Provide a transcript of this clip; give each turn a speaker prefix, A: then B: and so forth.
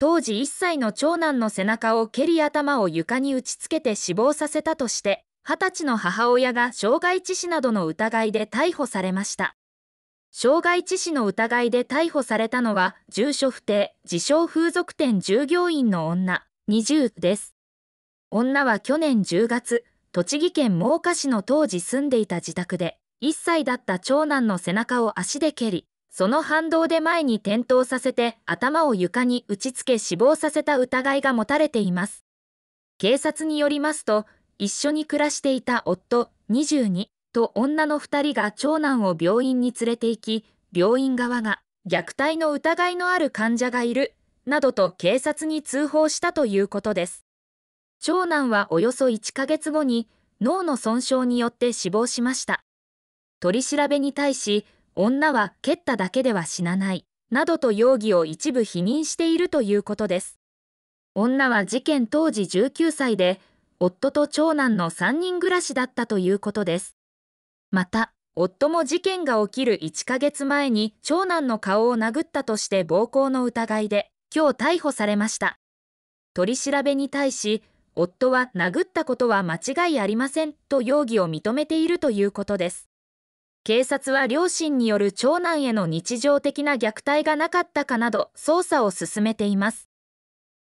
A: 当時1歳の長男の背中を蹴り頭を床に打ちつけて死亡させたとして、20歳の母親が傷害致死などの疑いで逮捕されました。傷害致死の疑いで逮捕されたのは、住所不定、自称風俗店従業員の女、20です。女は去年10月、栃木県真岡市の当時住んでいた自宅で、1歳だった長男の背中を足で蹴り、その反動で前に転倒させて頭を床に打ちつけ死亡させた疑いが持たれています。警察によりますと、一緒に暮らしていた夫22と女の2人が長男を病院に連れて行き、病院側が虐待の疑いのある患者がいるなどと警察に通報したということです。長男はおよそ1ヶ月後に脳の損傷によって死亡しました。取り調べに対し、女は蹴っただけでは死なない、などと容疑を一部否認しているということです。女は事件当時19歳で、夫と長男の3人暮らしだったということです。また、夫も事件が起きる1ヶ月前に長男の顔を殴ったとして暴行の疑いで、今日逮捕されました。取り調べに対し、夫は殴ったことは間違いありませんと容疑を認めているということです。警察は両親による長男への日常的な虐待がなかったかなど捜査を進めています。